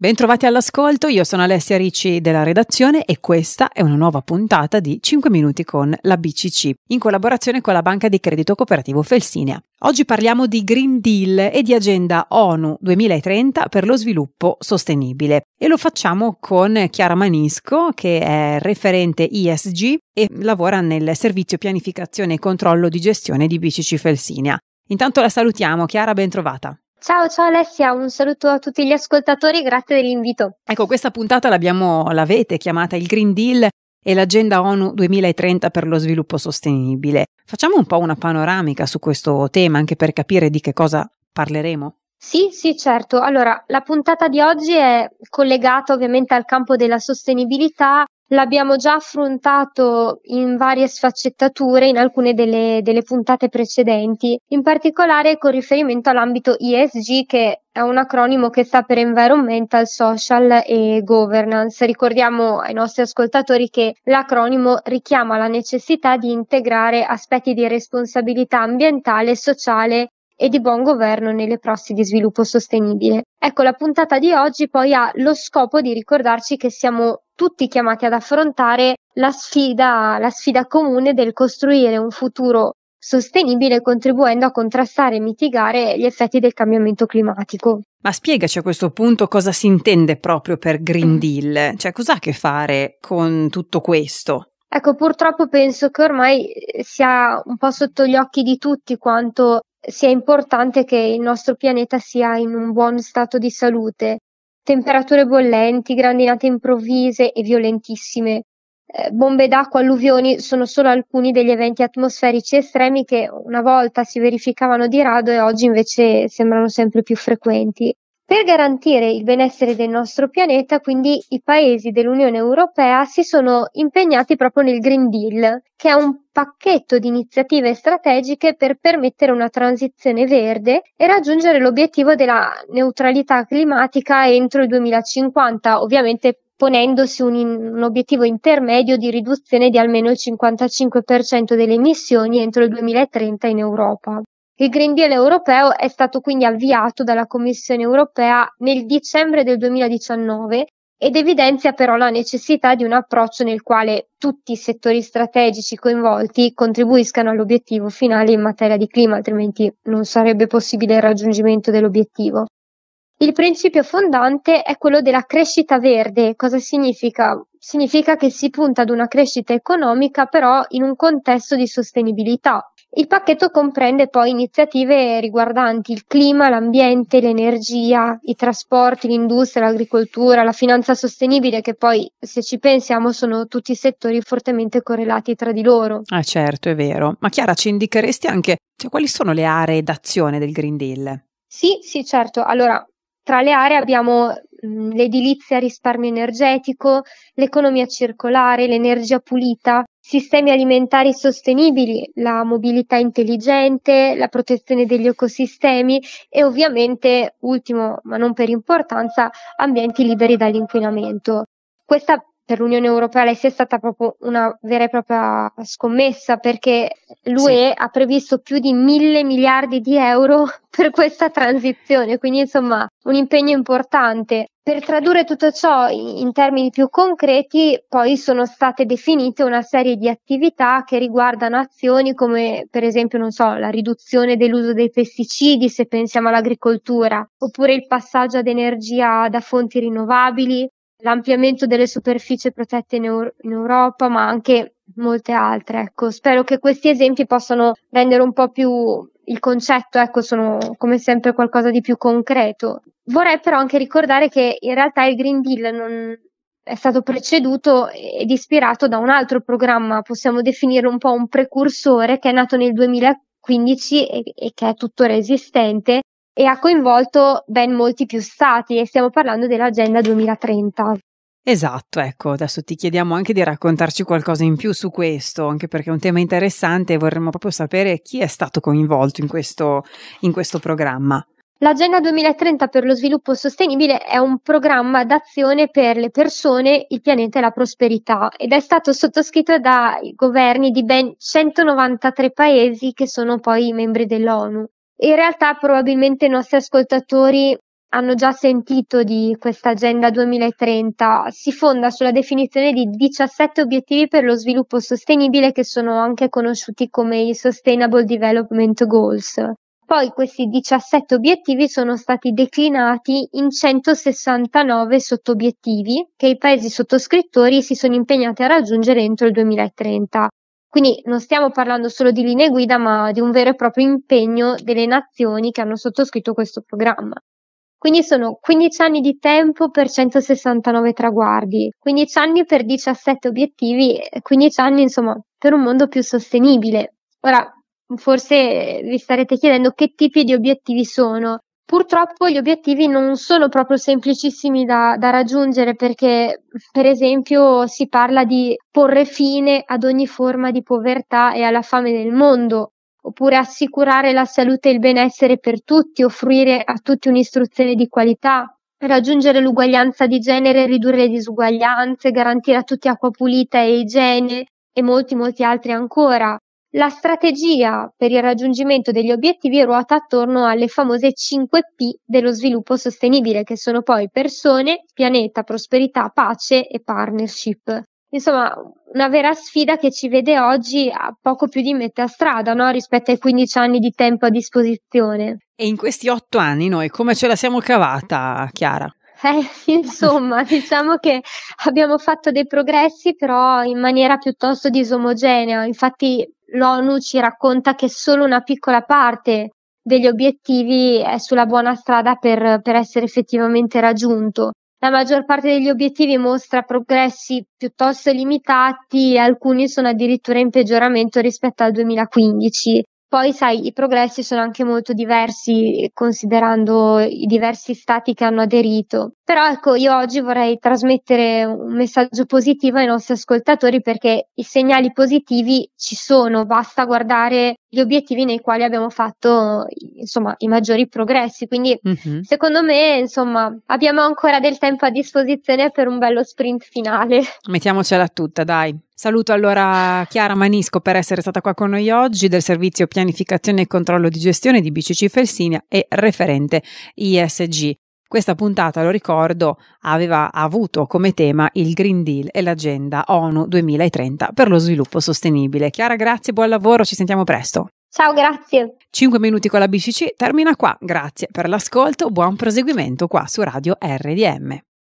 Bentrovati all'ascolto, io sono Alessia Ricci della redazione e questa è una nuova puntata di 5 minuti con la BCC in collaborazione con la Banca di Credito Cooperativo Felsinia. Oggi parliamo di Green Deal e di Agenda ONU 2030 per lo sviluppo sostenibile e lo facciamo con Chiara Manisco che è referente ESG e lavora nel servizio pianificazione e controllo di gestione di BCC Felsinia. Intanto la salutiamo, Chiara, bentrovata. Ciao, ciao Alessia, un saluto a tutti gli ascoltatori, grazie dell'invito. Ecco, questa puntata l'avete chiamata il Green Deal e l'agenda ONU 2030 per lo sviluppo sostenibile. Facciamo un po' una panoramica su questo tema, anche per capire di che cosa parleremo. Sì, sì, certo. Allora, la puntata di oggi è collegata ovviamente al campo della sostenibilità L'abbiamo già affrontato in varie sfaccettature in alcune delle, delle puntate precedenti, in particolare con riferimento all'ambito ESG che è un acronimo che sta per Environmental, Social e Governance. Ricordiamo ai nostri ascoltatori che l'acronimo richiama la necessità di integrare aspetti di responsabilità ambientale, sociale e di buon governo nelle prassi di sviluppo sostenibile. Ecco, la puntata di oggi poi ha lo scopo di ricordarci che siamo tutti chiamati ad affrontare la sfida, la sfida comune del costruire un futuro sostenibile contribuendo a contrastare e mitigare gli effetti del cambiamento climatico. Ma spiegaci a questo punto cosa si intende proprio per Green Deal, cioè cosa ha a che fare con tutto questo? Ecco, purtroppo penso che ormai sia un po' sotto gli occhi di tutti quanto sia importante che il nostro pianeta sia in un buon stato di salute. Temperature bollenti, grandinate improvvise e violentissime, eh, bombe d'acqua, alluvioni sono solo alcuni degli eventi atmosferici estremi che una volta si verificavano di rado e oggi invece sembrano sempre più frequenti. Per garantire il benessere del nostro pianeta, quindi i paesi dell'Unione Europea si sono impegnati proprio nel Green Deal, che è un pacchetto di iniziative strategiche per permettere una transizione verde e raggiungere l'obiettivo della neutralità climatica entro il 2050, ovviamente ponendosi un, un, obiettivo intermedio di riduzione di almeno il 55% delle emissioni entro il 2030 in Europa. Il Green Deal europeo è stato quindi avviato dalla Commissione europea nel dicembre del 2019 ed evidenzia però la necessità di un approccio nel quale tutti i settori strategici coinvolti contribuiscano all'obiettivo finale in materia di clima, altrimenti non sarebbe possibile il raggiungimento dell'obiettivo. Il principio fondante è quello della crescita verde. Cosa significa? Significa che si punta ad una crescita economica però in un contesto di sostenibilità, il pacchetto comprende poi iniziative riguardanti il clima, l'ambiente, l'energia, i trasporti, l'industria, l'agricoltura, la finanza sostenibile, che poi, se ci pensiamo, sono tutti settori fortemente correlati tra di loro. Ah, certo, è vero. Ma Chiara, ci indicheresti anche cioè, quali sono le aree d'azione del Green Deal? Sì, sì, certo. Allora, tra le aree abbiamo mh, l'edilizia risparmio energetico, l'economia circolare, l'energia pulita, sistemi alimentari sostenibili, la mobilità intelligente, la protezione degli ecosistemi e ovviamente, ultimo ma non per importanza, ambienti liberi dall'inquinamento. Questa per l'Unione Europea lei sia stata proprio una vera e propria scommessa perché l'UE sì. ha previsto più di mille miliardi di euro per questa transizione, quindi insomma un impegno importante. Per tradurre tutto ciò in termini più concreti, poi sono state definite una serie di attività che riguardano azioni come per esempio, non so, la riduzione dell'uso dei pesticidi se pensiamo all'agricoltura, oppure il passaggio ad energia da fonti rinnovabili, l'ampliamento delle superfici protette in, Euro- in Europa, ma anche molte altre. Ecco. Spero che questi esempi possano rendere un po' più il concetto, ecco, sono come sempre qualcosa di più concreto. Vorrei però anche ricordare che in realtà il Green Deal non è stato preceduto ed ispirato da un altro programma, possiamo definirlo un po' un precursore che è nato nel 2015 e, e che è tuttora esistente, e ha coinvolto ben molti più stati e stiamo parlando dell'Agenda 2030. Esatto, ecco, adesso ti chiediamo anche di raccontarci qualcosa in più su questo, anche perché è un tema interessante e vorremmo proprio sapere chi è stato coinvolto in questo, in questo programma. L'Agenda 2030 per lo sviluppo sostenibile è un programma d'azione per le persone, il pianeta e la prosperità ed è stato sottoscritto dai governi di ben 193 paesi che sono poi membri dell'ONU. In realtà probabilmente i nostri ascoltatori hanno già sentito di questa Agenda 2030. Si fonda sulla definizione di 17 obiettivi per lo sviluppo sostenibile che sono anche conosciuti come i Sustainable Development Goals. Poi questi 17 obiettivi sono stati declinati in 169 sottobiettivi che i paesi sottoscrittori si sono impegnati a raggiungere entro il 2030. Quindi non stiamo parlando solo di linee guida, ma di un vero e proprio impegno delle nazioni che hanno sottoscritto questo programma. Quindi sono 15 anni di tempo per 169 traguardi, 15 anni per 17 obiettivi, 15 anni insomma per un mondo più sostenibile. Ora, forse vi starete chiedendo che tipi di obiettivi sono Purtroppo gli obiettivi non sono proprio semplicissimi da, da, raggiungere perché, per esempio, si parla di porre fine ad ogni forma di povertà e alla fame nel mondo, oppure assicurare la salute e il benessere per tutti, offrire a tutti un'istruzione di qualità, raggiungere l'uguaglianza di genere, ridurre le disuguaglianze, garantire a tutti acqua pulita e igiene e molti, molti altri ancora. La strategia per il raggiungimento degli obiettivi ruota attorno alle famose 5 P dello sviluppo sostenibile, che sono poi persone, pianeta, prosperità, pace e partnership. Insomma, una vera sfida che ci vede oggi a poco più di metà strada no? rispetto ai 15 anni di tempo a disposizione. E in questi otto anni noi come ce la siamo cavata, Chiara? Eh, insomma, diciamo che abbiamo fatto dei progressi però in maniera piuttosto disomogenea. Infatti l'ONU ci racconta che solo una piccola parte degli obiettivi è sulla buona strada per, per essere effettivamente raggiunto. La maggior parte degli obiettivi mostra progressi piuttosto limitati, e alcuni sono addirittura in peggioramento rispetto al 2015 poi, sai, i progressi sono anche molto diversi considerando i diversi stati che hanno aderito. Però ecco, io oggi vorrei trasmettere un messaggio positivo ai nostri ascoltatori perché i segnali positivi ci sono, basta guardare gli obiettivi nei quali abbiamo fatto insomma i maggiori progressi quindi mm-hmm. secondo me insomma abbiamo ancora del tempo a disposizione per un bello sprint finale mettiamocela tutta dai Saluto allora Chiara Manisco per essere stata qua con noi oggi del servizio pianificazione e controllo di gestione di BCC Felsinia e referente ISG. Questa puntata, lo ricordo, aveva avuto come tema il Green Deal e l'agenda ONU 2030 per lo sviluppo sostenibile. Chiara, grazie, buon lavoro, ci sentiamo presto. Ciao, grazie. 5 minuti con la BCC termina qua. Grazie per l'ascolto, buon proseguimento qua su Radio RDM.